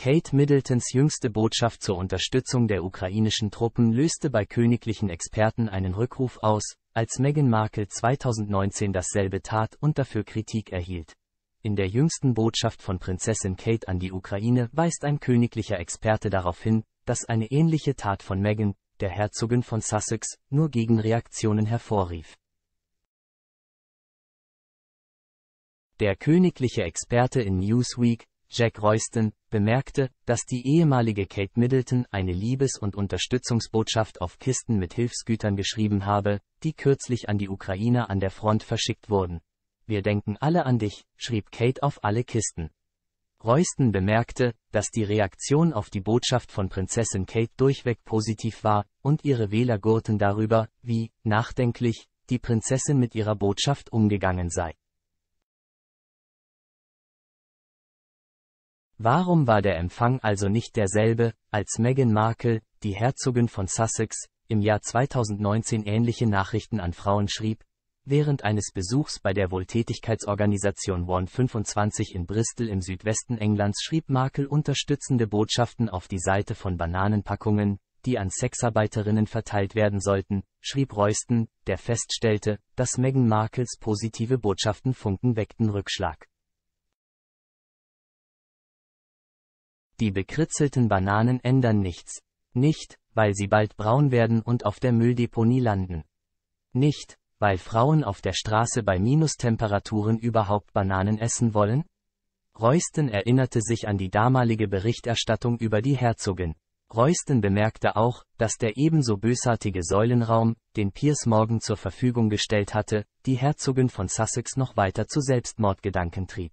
Kate Middletons jüngste Botschaft zur Unterstützung der ukrainischen Truppen löste bei königlichen Experten einen Rückruf aus, als Meghan Markle 2019 dasselbe tat und dafür Kritik erhielt. In der jüngsten Botschaft von Prinzessin Kate an die Ukraine weist ein königlicher Experte darauf hin, dass eine ähnliche Tat von Meghan, der Herzogin von Sussex, nur Gegenreaktionen hervorrief. Der königliche Experte in Newsweek, Jack Royston, bemerkte, dass die ehemalige Kate Middleton eine Liebes- und Unterstützungsbotschaft auf Kisten mit Hilfsgütern geschrieben habe, die kürzlich an die Ukrainer an der Front verschickt wurden. Wir denken alle an dich, schrieb Kate auf alle Kisten. Royston bemerkte, dass die Reaktion auf die Botschaft von Prinzessin Kate durchweg positiv war, und ihre Wähler gurten darüber, wie nachdenklich die Prinzessin mit ihrer Botschaft umgegangen sei. Warum war der Empfang also nicht derselbe, als Meghan Markle, die Herzogin von Sussex, im Jahr 2019 ähnliche Nachrichten an Frauen schrieb, während eines Besuchs bei der Wohltätigkeitsorganisation One 25 in Bristol im Südwesten Englands schrieb Markle unterstützende Botschaften auf die Seite von Bananenpackungen, die an Sexarbeiterinnen verteilt werden sollten, schrieb Royston, der feststellte, dass Meghan Markles positive Botschaften Funken weckten Rückschlag. Die bekritzelten Bananen ändern nichts. Nicht, weil sie bald braun werden und auf der Mülldeponie landen. Nicht, weil Frauen auf der Straße bei Minustemperaturen überhaupt Bananen essen wollen? Royston erinnerte sich an die damalige Berichterstattung über die Herzogin. Royston bemerkte auch, dass der ebenso bösartige Säulenraum, den Piers Morgan zur Verfügung gestellt hatte, die Herzogin von Sussex noch weiter zu Selbstmordgedanken trieb.